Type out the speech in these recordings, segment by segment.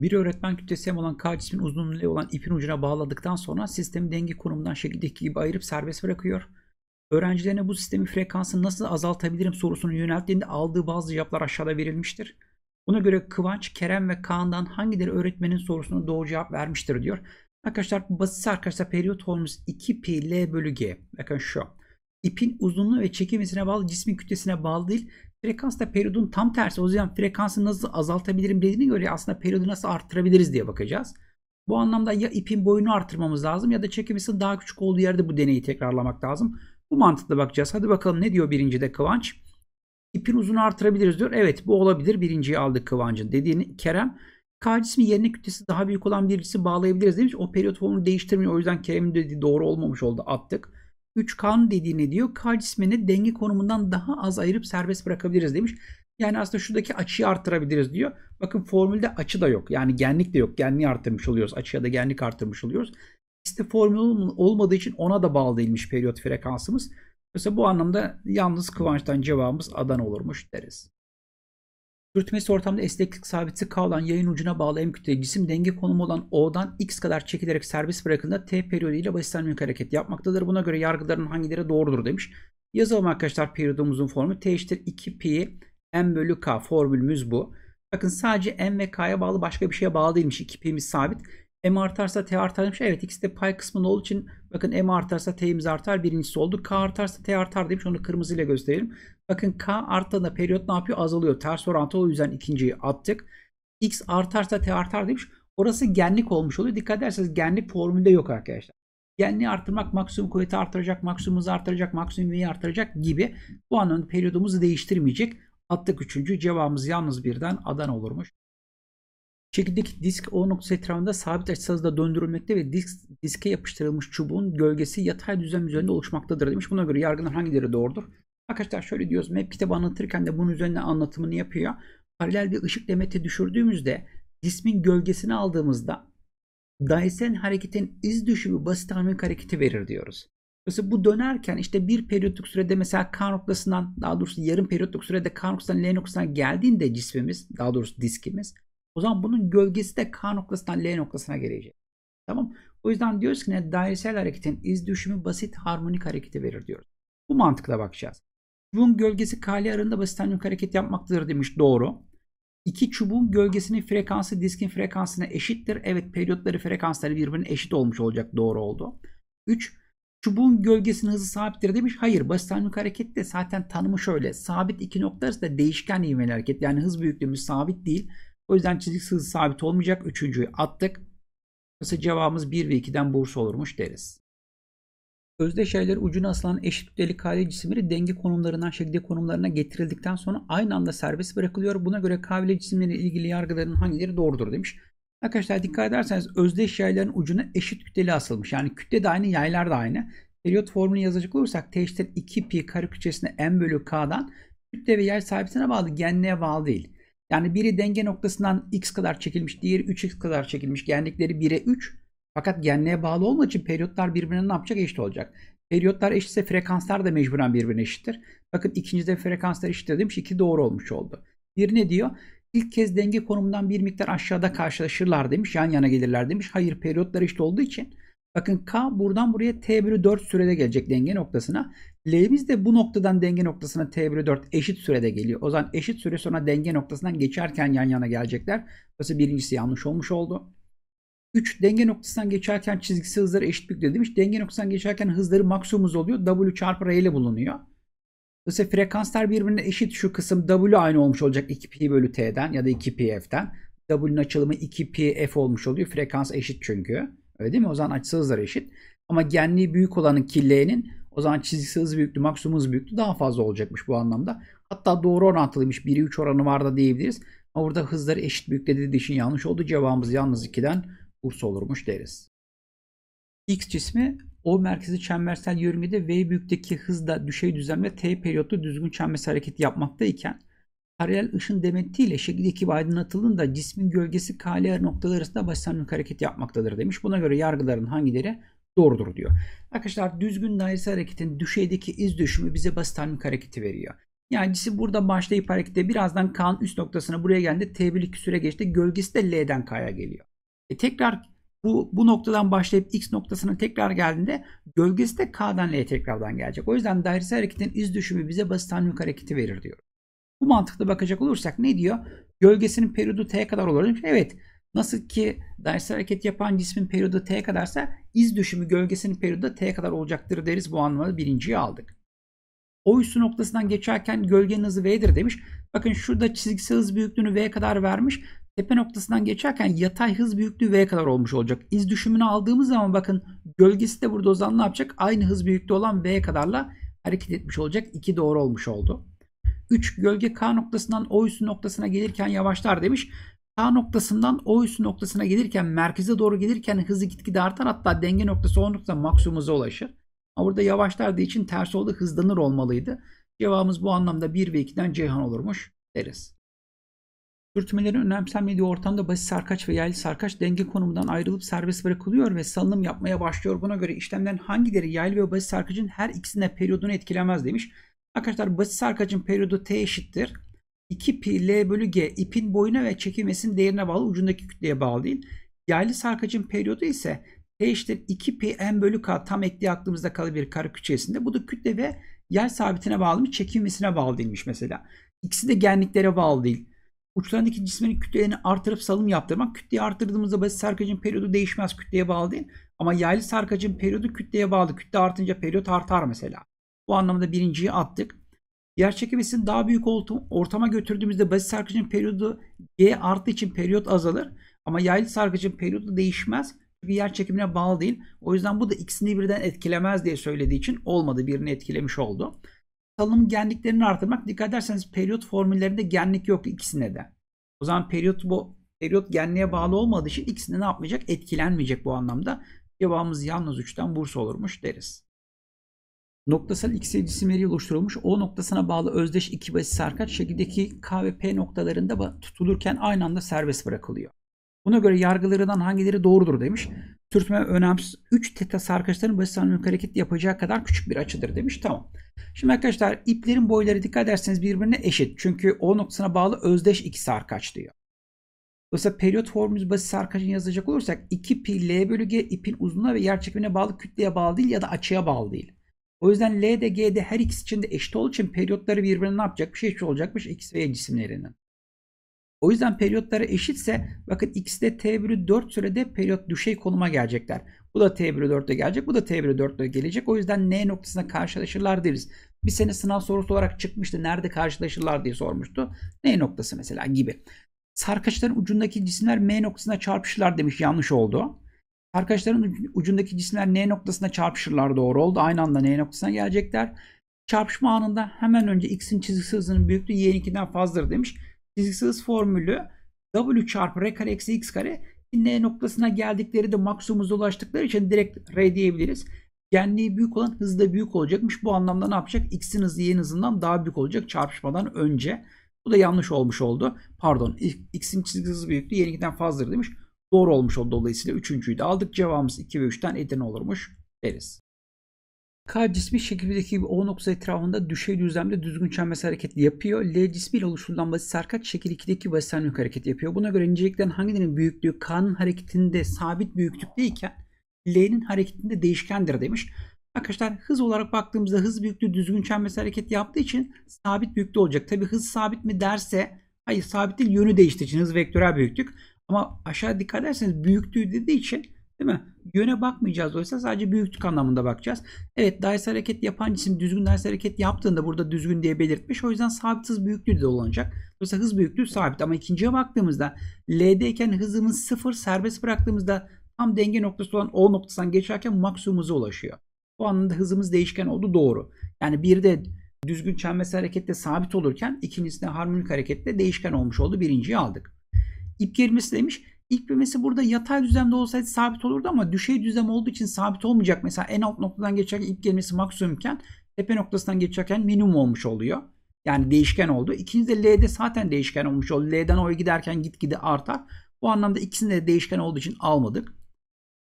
Bir öğretmen kütlesi M olan K cismin uzunluğu olan ipin ucuna bağladıktan sonra sistemi denge konumundan şekildeki gibi ayırıp serbest bırakıyor. Öğrencilerine bu sistemi frekansını nasıl azaltabilirim sorusunu yönelttiğinde aldığı bazı cevaplar aşağıda verilmiştir. Buna göre Kıvanç, Kerem ve Kaan'dan hangileri öğretmenin sorusuna doğru cevap vermiştir diyor. Arkadaşlar basit arkadaşlar periyot formumuz 2pi L bölü G. Bakın şu. İpin uzunluğu ve çekim hızına bağlı cismin kütlesine bağlı değil Frekans da periyodun tam tersi. O yüzden frekansı nasıl azaltabilirim dediğine göre aslında periyodu nasıl arttırabiliriz diye bakacağız. Bu anlamda ya ipin boyunu arttırmamız lazım ya da çekim daha küçük olduğu yerde bu deneyi tekrarlamak lazım. Bu mantıkla bakacağız. Hadi bakalım ne diyor birinci de Kıvanç? İpin uzunu artırabiliriz diyor. Evet bu olabilir. Birinciyi aldık Kıvanç'ın dediğini Kerem. K cismi yerine kütlesi daha büyük olan bir cismi bağlayabiliriz demiş. O periyot formunu değiştirmiyor. O yüzden Kerem'in dediği doğru olmamış oldu. Attık. 3 kan dediği ne diyor? K cismini denge konumundan daha az ayırıp serbest bırakabiliriz demiş. Yani aslında şuradaki açıyı artırabiliriz diyor. Bakın formülde açı da yok. Yani genlik de yok. Genliği arttırmış oluyoruz. Açıya da genlik arttırmış oluyoruz. İşte formül olmadığı için ona da bağlı değilmiş periyot frekansımız. Mesela bu anlamda yalnız Kıvanç'tan cevabımız Adana olurmuş deriz. Sürtünmesi ortamda esneklik sabiti K olan yayın ucuna bağlı M kütle cisim denge konumu olan O'dan X kadar çekilerek serbest bırakıldığında T ile periyoduyla basitlenmelik hareket yapmaktadır. Buna göre yargıların hangileri doğrudur demiş. Yazalım arkadaşlar periyodumuzun formu T eşittir 2 pi M bölü K formülümüz bu. Bakın sadece M ve K'ya bağlı başka bir şeye bağlı değilmiş. 2 pi'miz sabit. M artarsa T artar demiş. Evet ikisi de pay kısmında olduğu için bakın M artarsa T'imiz artar. Birincisi oldu. K artarsa T artar demiş. Onu kırmızıyla gösterelim. Bakın K arttığında periyot ne yapıyor? Azalıyor. Ters orantı o yüzden ikinciyi attık. X artarsa T artar demiş. Orası genlik olmuş oluyor. Dikkat ederseniz genlik formülde yok arkadaşlar. Genliği arttırmak maksimum kuvveti artıracak, maksimum hızı artıracak, maksimum V'yi artıracak gibi bu anlamda periyodumuzu değiştirmeyecek. Attık üçüncü cevabımız yalnız birden adan olurmuş. Şekildeki disk O noktası etrafında sabit açı hızla döndürülmekte ve disk, diske yapıştırılmış çubuğun gölgesi yatay düzlem üzerinde oluşmaktadır demiş. Buna göre yargılar hangileri doğrudur? Arkadaşlar şöyle diyoruz. Map kitabı anlatırken de bunun üzerine anlatımını yapıyor. Paralel bir ışık demeti düşürdüğümüzde cismin gölgesini aldığımızda Dyson hareketin iz düşümü basit harmonik hareketi verir diyoruz. Mesela bu dönerken işte bir periyotluk sürede mesela K noktasından daha doğrusu yarım periyotluk sürede K noktasından L noktasına geldiğinde cismimiz daha doğrusu diskimiz o zaman bunun gölgesi de K noktasından L noktasına gelecek. Tamam. O yüzden diyoruz ki ne dairesel hareketin iz düşümü basit harmonik hareketi verir diyoruz. Bu mantıkla bakacağız. Çubuğun gölgesi KL arında basit harmonik hareket yapmaktadır demiş. Doğru. İki çubuğun gölgesinin frekansı diskin frekansına eşittir. Evet periyotları frekansları birbirine eşit olmuş olacak. Doğru oldu. 3. Çubuğun gölgesinin hızı sabittir demiş. Hayır basit harmonik hareket de zaten tanımı şöyle. Sabit iki nokta arasında değişken ivmeli hareket. Yani hız büyüklüğümüz sabit değil. O yüzden çizik hızı sabit olmayacak. Üçüncüyü attık. Nasıl cevabımız 1 ve 2'den bursa olurmuş deriz. Özdeş şeyler ucuna asılan eşit kütleli kare cisimleri denge konumlarından şekilde konumlarına getirildikten sonra aynı anda serbest bırakılıyor. Buna göre kavile cisimleri ilgili yargıların hangileri doğrudur demiş. Arkadaşlar dikkat ederseniz özdeş şeylerin ucuna eşit kütleli asılmış. Yani kütle de aynı, yaylar da aynı. Periyot formülünü yazacak olursak T eşittir 2 pi kare küçesine m bölü k'dan kütle ve yay sabitine bağlı genliğe bağlı değil. Yani biri denge noktasından x kadar çekilmiş, diğeri 3x kadar çekilmiş. Genlikleri 1'e 3. Fakat genliğe bağlı olduğu için periyotlar birbirine ne yapacak? Eşit olacak. Periyotlar eşitse frekanslar da mecburen birbirine eşittir. Bakın ikincide frekanslar eşit demiş. Şey iki doğru olmuş oldu. Bir ne diyor? İlk kez denge konumundan bir miktar aşağıda karşılaşırlar demiş. Yan yana gelirler demiş. Hayır periyotlar eşit olduğu için. Bakın K buradan buraya T bölü 4 sürede gelecek denge noktasına. L'miz de bu noktadan denge noktasına t bölü 4 eşit sürede geliyor. O zaman eşit süre sonra denge noktasından geçerken yan yana gelecekler. Burası birincisi yanlış olmuş oldu. 3 denge noktasından geçerken çizgisi hızları eşit büyüklüğü demiş. Denge noktasından geçerken hızları maksimumuz oluyor. W çarpı R ile bulunuyor. Dolayısıyla frekanslar birbirine eşit şu kısım W aynı olmuş olacak 2pi bölü t'den ya da 2pf'den. W'nin açılımı 2pf olmuş oluyor. Frekans eşit çünkü. Öyle değil mi? O zaman açısı hızları eşit. Ama genliği büyük olanın killeğinin o zaman çizgisel hız büyüktü, maksimum hız büyüklüğü daha fazla olacakmış bu anlamda. Hatta doğru orantılıymış. 1'i 3 oranı var da diyebiliriz. Ama burada hızları eşit büyüklüğe dediği için yanlış oldu. Cevabımız yalnız 2'den Bursa olurmuş deriz. X cismi o merkezi çembersel yörüngede V büyüklükteki hızda düşey düzenle T periyotlu düzgün çembersel hareket yapmaktayken paralel ışın demetiyle şekil 2 aydınlatıldığında cismin gölgesi KLR noktaları arasında basanik hareket yapmaktadır demiş. Buna göre yargıların hangileri doğrudur diyor. Arkadaşlar düzgün dairesel hareketin düşeydeki iz düşümü bize basit harmonik hareketi veriyor. Yani cisim burada başlayıp harekete birazdan K'nın üst noktasına buraya geldi. T1 süre geçti. Gölgesi de L'den K'ya geliyor. E tekrar bu, bu noktadan başlayıp X noktasına tekrar geldiğinde gölgesi de K'dan L'ye tekrardan gelecek. O yüzden dairesel hareketin iz düşümü bize basit harmonik hareketi verir diyor. Bu mantıkla bakacak olursak ne diyor? Gölgesinin periyodu T'ye kadar olur. Evet Nasıl ki dairesel hareket yapan cismin periyodu t kadarsa iz düşümü gölgesinin periyodu da t kadar olacaktır deriz. Bu anlamda birinciyi aldık. O üstü noktasından geçerken gölgenin hızı v'dir demiş. Bakın şurada çizgisel hız büyüklüğünü v kadar vermiş. Tepe noktasından geçerken yatay hız büyüklüğü v kadar olmuş olacak. İz düşümünü aldığımız zaman bakın gölgesi de burada o zaman ne yapacak? Aynı hız büyüklüğü olan v kadarla hareket etmiş olacak. 2 doğru olmuş oldu. 3 gölge K noktasından O üstü noktasına gelirken yavaşlar demiş. A noktasından O üstü noktasına gelirken merkeze doğru gelirken hızı gitgide artar hatta denge noktası O noktasına maksimum ulaşır. Ama burada yavaşlardığı için ters oldu hızlanır olmalıydı. Cevabımız bu anlamda 1 ve 2'den Ceyhan olurmuş deriz. Sürtünmelerin önemsenmediği ortamda basit sarkaç ve yaylı sarkaç denge konumundan ayrılıp serbest bırakılıyor ve salınım yapmaya başlıyor. Buna göre işlemlerin hangileri yaylı ve basit sarkacın her ikisine periyodunu etkilemez demiş. Arkadaşlar basit sarkacın periyodu t eşittir. 2 pi L bölü G ipin boyuna ve çekilmesinin değerine bağlı ucundaki kütleye bağlı değil. Yaylı sarkacın periyodu ise T eşittir 2 pi M bölü K tam ekliği aklımızda kalı bir kare Bu da kütle ve yer sabitine bağlı mı çekilmesine bağlı değilmiş mesela. İkisi de genliklere bağlı değil. Uçlarındaki cismin kütlelerini artırıp salım yaptırmak. Kütleyi artırdığımızda basit sarkacın periyodu değişmez kütleye bağlı değil. Ama yaylı sarkacın periyodu kütleye bağlı. Kütle artınca periyot artar mesela. Bu anlamda birinciyi attık. Yerçekim hissini daha büyük ortama götürdüğümüzde basit sarkıcın periyodu G arttığı için periyot azalır. Ama yaylı sarkıcın periyodu değişmez. Çünkü yer çekimine bağlı değil. O yüzden bu da ikisini birden etkilemez diye söylediği için olmadı. Birini etkilemiş oldu. Salınım genliklerini artırmak. Dikkat ederseniz periyot formüllerinde genlik yok ikisine de. O zaman periyot bu periyot genliğe bağlı olmadığı için ikisini ne yapmayacak? Etkilenmeyecek bu anlamda. Cevabımız yalnız 3'ten Bursa olurmuş deriz noktasal xy cisim eriği oluşturulmuş. O noktasına bağlı özdeş iki basit sarkaç şekildeki K ve P noktalarında tutulurken aynı anda serbest bırakılıyor. Buna göre yargılarından hangileri doğrudur demiş. Sürtme önemsiz 3 teta sarkaçların basit harmonik hareket yapacağı kadar küçük bir açıdır demiş. Tamam. Şimdi arkadaşlar iplerin boyları dikkat ederseniz birbirine eşit. Çünkü O noktasına bağlı özdeş iki sarkaç diyor. Dolayısıyla periyot formülü basit sarkacını yazacak olursak 2 pi L bölü G ipin uzunluğuna ve yer çekimine bağlı kütleye bağlı değil ya da açıya bağlı değil. O yüzden L de G de her ikisi için de eşit olduğu için periyotları birbirine ne yapacak? Bir şey Eşit olacakmış X ve Y cisimlerinin. O yüzden periyotları eşitse bakın X'de T bölü 4 sürede periyot düşey konuma gelecekler. Bu da T bölü 4'te gelecek. Bu da T bölü 4'te gelecek. O yüzden N noktasına karşılaşırlar deriz. Bir sene sınav sorusu olarak çıkmıştı. Nerede karşılaşırlar diye sormuştu. N noktası mesela gibi. Sarkaçların ucundaki cisimler M noktasına çarpışırlar demiş. Yanlış oldu. Arkadaşların ucundaki cisimler N noktasına çarpışırlar doğru oldu. Aynı anda N noktasına gelecekler. Çarpışma anında hemen önce x'in çizgisi hızının büyüklüğü y fazladır demiş. Çizgisi hız formülü w çarpı r kare eksi x kare n noktasına geldikleri de maksimumuza ulaştıkları için direkt r diyebiliriz. Genliği büyük olan hız da büyük olacakmış. Bu anlamda ne yapacak? X'in hızı y'nin hızından daha büyük olacak çarpışmadan önce. Bu da yanlış olmuş oldu. Pardon x'in çizgisi hızı büyüklüğü y fazladır demiş doğru olmuş o dolayısıyla üçüncüyü de aldık. Cevabımız 2 ve 3'ten Edirne olurmuş deriz. K cismi şekildeki O noktası etrafında düşey düzlemde düzgün çembesi hareketli yapıyor. L ile oluşturulan basit sarkaç şekil 2'deki basit yük hareket yapıyor. Buna göre niceliklerin hangilerinin büyüklüğü K'nın hareketinde sabit büyüklükteyken L'nin hareketinde değişkendir demiş. Arkadaşlar hız olarak baktığımızda hız büyüklüğü düzgün çembesi hareket yaptığı için sabit büyüklüğü olacak. Tabi hız sabit mi derse hayır sabit değil yönü değiştiği için hız vektörel büyüklük. Ama aşağı dikkat ederseniz büyüklüğü dediği için değil mi? Yöne bakmayacağız dolayısıyla sadece büyüklük anlamında bakacağız. Evet dairesel hareket yapan cisim düzgün dairesel hareket yaptığında burada düzgün diye belirtmiş. O yüzden sabit hız büyüklüğü de olacak. Dolayısıyla hız büyüklüğü sabit ama ikinciye baktığımızda L'deyken hızımız sıfır serbest bıraktığımızda tam denge noktası olan O noktasından geçerken maksimumuza ulaşıyor. Bu anlamda hızımız değişken oldu doğru. Yani bir de düzgün çembesi harekette sabit olurken ikincisinde harmonik harekette değişken olmuş oldu. Birinciyi aldık. İp gerilmesi demiş. İlk bölmesi burada yatay düzlemde olsaydı sabit olurdu ama düşey düzlem olduğu için sabit olmayacak. Mesela en alt noktadan geçerken ip gelmesi maksimumken tepe noktasından geçerken minimum olmuş oluyor. Yani değişken oldu. İkincisi de L'de zaten değişken olmuş oldu. L'den O'ya giderken gitgide artar. Bu anlamda ikisinde de değişken olduğu için almadık.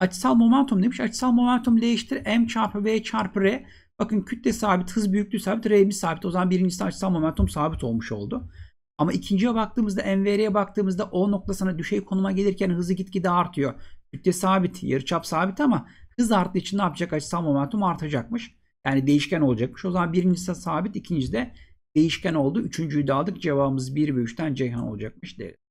Açısal momentum demiş. Açısal momentum L eşittir. M çarpı V çarpı R. Bakın kütle sabit, hız büyüklüğü sabit, R'miz sabit. O zaman birincisi açısal momentum sabit olmuş oldu. Ama ikinciye baktığımızda MVR'ye baktığımızda o nokta sana düşey konuma gelirken hızı gitgide artıyor. Kütle sabit, yarıçap sabit ama hız arttığı için ne yapacak? Açısal momentum artacakmış. Yani değişken olacakmış. O zaman birincisi sabit, ikincisi de değişken oldu. Üçüncüyü de aldık. Cevabımız 1 ve 3'ten Ceyhan olacakmış deriz.